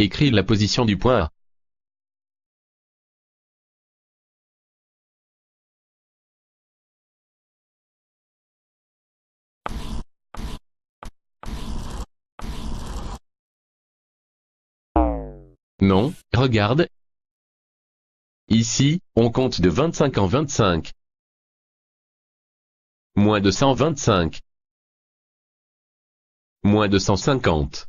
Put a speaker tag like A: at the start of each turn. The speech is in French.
A: Écris la position du point A.
B: Non, regarde. Ici, on compte de 25 en 25. Moins de 125. Moins de 150.